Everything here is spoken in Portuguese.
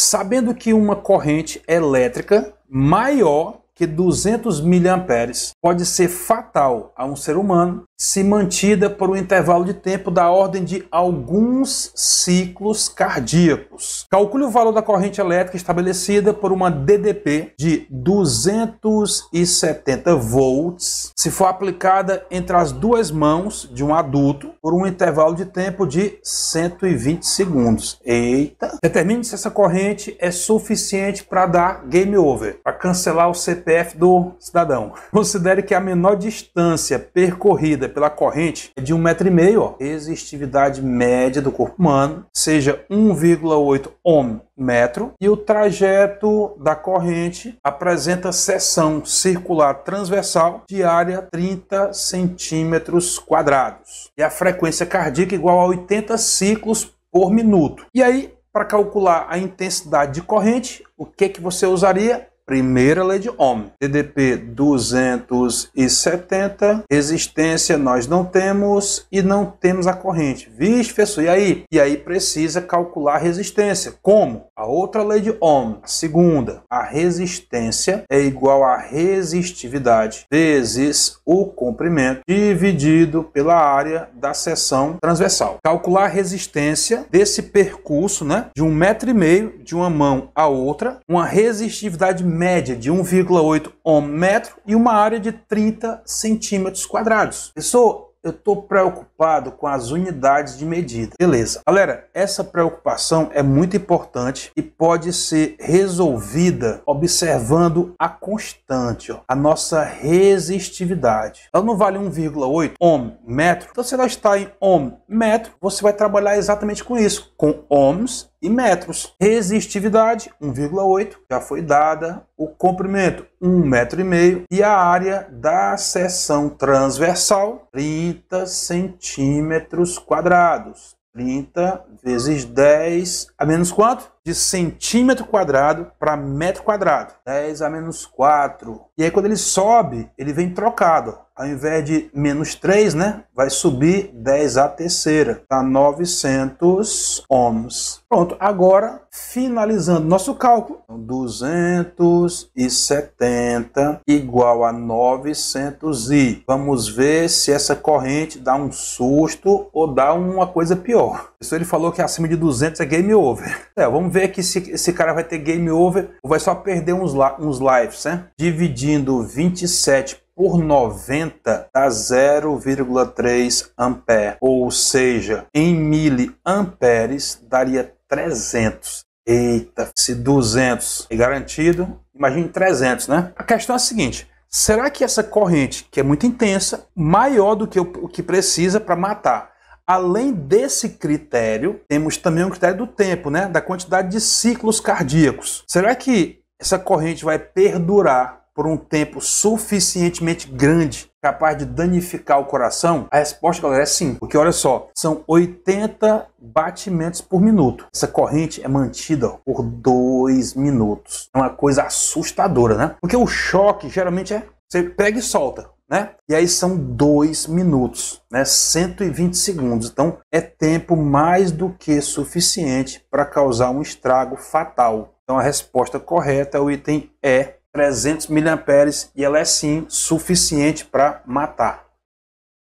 Sabendo que uma corrente elétrica maior que 200 miliamperes pode ser fatal a um ser humano se mantida por um intervalo de tempo da ordem de alguns ciclos cardíacos. Calcule o valor da corrente elétrica estabelecida por uma DDP de 270 volts se for aplicada entre as duas mãos de um adulto por um intervalo de tempo de 120 segundos. Eita! Determine se essa corrente é suficiente para dar game over, para cancelar o CP CPF do cidadão. Considere que a menor distância percorrida pela corrente é de 1,5m, meio. Resistividade média do corpo humano, seja 1,8 ohm metro e o trajeto da corrente apresenta seção circular transversal de área 30 centímetros quadrados e a frequência cardíaca igual a 80 ciclos por minuto. E aí, para calcular a intensidade de corrente, o que que você usaria? Primeira lei de Ohm, TDP 270, resistência nós não temos e não temos a corrente. Vixe, pessoal, e aí? E aí precisa calcular a resistência. Como? A outra lei de Ohm, a segunda, a resistência é igual à resistividade vezes o comprimento dividido pela área da seção transversal. Calcular a resistência desse percurso, né, de um metro e meio de uma mão à outra, uma resistividade média de 1,8 ohm metro e uma área de 30 centímetros quadrados. Pessoal, eu estou preocupado com as unidades de medida. Beleza. Galera, essa preocupação é muito importante e pode ser resolvida observando a constante, ó, a nossa resistividade. Ela não vale 1,8 ohm metro. Então, se ela está em ohm metro, você vai trabalhar exatamente com isso, com ohms e metros. Resistividade 1,8 já foi dada, o comprimento 1,5 metro e meio e a área da seção transversal 30 centímetros quadrados. 30 vezes 10 a menos quanto? de centímetro quadrado para metro quadrado. 10 a menos 4. E aí quando ele sobe, ele vem trocado. Ao invés de menos 3, né? Vai subir 10 a terceira. Tá 900 ohms. Pronto, agora finalizando nosso cálculo. 270 então, igual a 900 i. Vamos ver se essa corrente dá um susto ou dá uma coisa pior. Isso ele falou que acima de 200 é game over. É, vamos ver ver que esse, esse cara vai ter game over ou vai só perder uns, uns lives, né? Dividindo 27 por 90 dá 0,3 ampere, ou seja, em miliamperes daria 300. Eita, se 200 é garantido, imagine 300, né? A questão é a seguinte, será que essa corrente, que é muito intensa, maior do que o que precisa para matar, Além desse critério, temos também o critério do tempo, né? Da quantidade de ciclos cardíacos. Será que essa corrente vai perdurar por um tempo suficientemente grande, capaz de danificar o coração? A resposta, galera, é sim. Porque olha só, são 80 batimentos por minuto. Essa corrente é mantida por dois minutos. É uma coisa assustadora, né? Porque o choque geralmente é você pega e solta né? E aí são dois minutos, né? 120 segundos. Então é tempo mais do que suficiente para causar um estrago fatal. Então a resposta correta é o item E, 300 mAh, e ela é sim suficiente para matar.